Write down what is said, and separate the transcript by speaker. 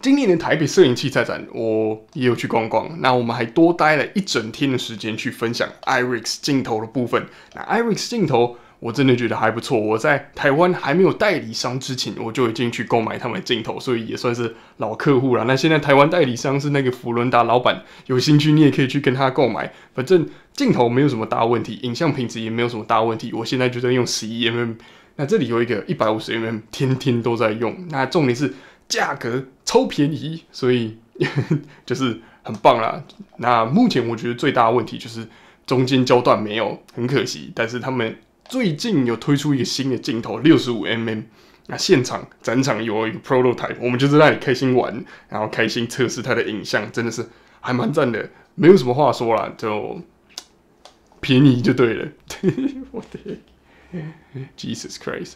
Speaker 1: 今年的台北摄影器材展，我也有去逛逛。那我们还多待了一整天的时间去分享 Irix 镜头的部分。那 Irix 镜头我真的觉得还不错。我在台湾还没有代理商之前，我就已经去购买他们的镜头，所以也算是老客户了。那现在台湾代理商是那个弗伦达老板，有兴趣你也可以去跟他购买。反正镜头没有什么大问题，影像品质也没有什么大问题。我现在就在用十一 mm，那这里有一个一百五十 mm，天天都在用。那重点是价格。超便宜，所以 就是很棒啦。那目前我觉得最大的问题就是中间焦段没有，很可惜。但是他们最近有推出一个新的镜头，六十五 mm。那现场展场有一个 prototype，我们就在那里开心玩，然后开心测试它的影像，真的是还蛮赞的，没有什么话说啦，
Speaker 2: 就便宜就对了。我的 Jesus Christ！